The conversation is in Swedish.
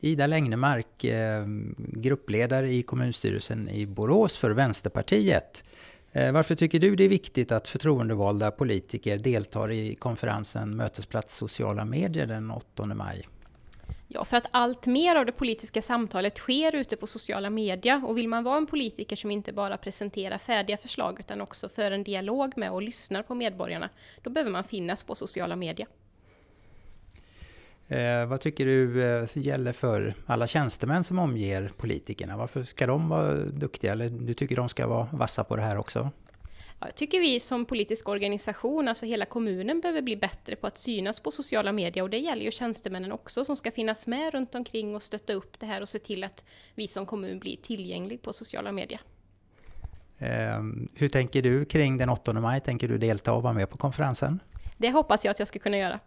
Ida Längnemark, eh, gruppledare i kommunstyrelsen i Borås för Vänsterpartiet. Eh, varför tycker du det är viktigt att förtroendevalda politiker deltar i konferensen Mötesplats sociala medier den 8 maj? Ja, för att allt mer av det politiska samtalet sker ute på sociala medier och vill man vara en politiker som inte bara presenterar färdiga förslag utan också för en dialog med och lyssnar på medborgarna, då behöver man finnas på sociala medier. Eh, vad tycker du eh, gäller för alla tjänstemän som omger politikerna? Varför ska de vara duktiga? Eller du tycker de ska vara vassa på det här också? jag tycker vi som politisk organisation, alltså hela kommunen, behöver bli bättre på att synas på sociala medier och det gäller ju tjänstemännen också som ska finnas med runt omkring och stötta upp det här och se till att vi som kommun blir tillgänglig på sociala medier. Eh, hur tänker du kring den 8 maj? Tänker du delta och vara med på konferensen? Det hoppas jag att jag ska kunna göra.